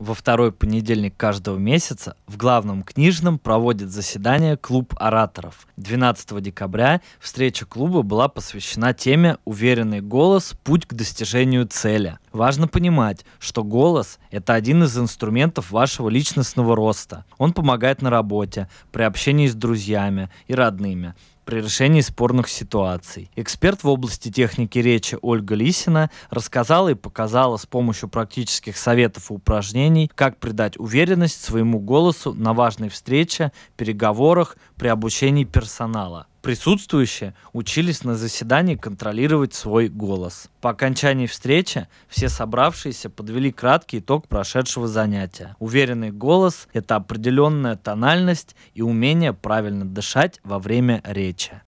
Во второй понедельник каждого месяца в главном книжном проводит заседание Клуб ораторов. 12 декабря встреча клуба была посвящена теме «Уверенный голос. Путь к достижению цели». Важно понимать, что голос – это один из инструментов вашего личностного роста. Он помогает на работе, при общении с друзьями и родными – при решении спорных ситуаций. Эксперт в области техники речи Ольга Лисина рассказала и показала с помощью практических советов и упражнений, как придать уверенность своему голосу на важной встрече, переговорах, при обучении персонала. Присутствующие учились на заседании контролировать свой голос. По окончании встречи все собравшиеся подвели краткий итог прошедшего занятия. Уверенный голос – это определенная тональность и умение правильно дышать во время речи.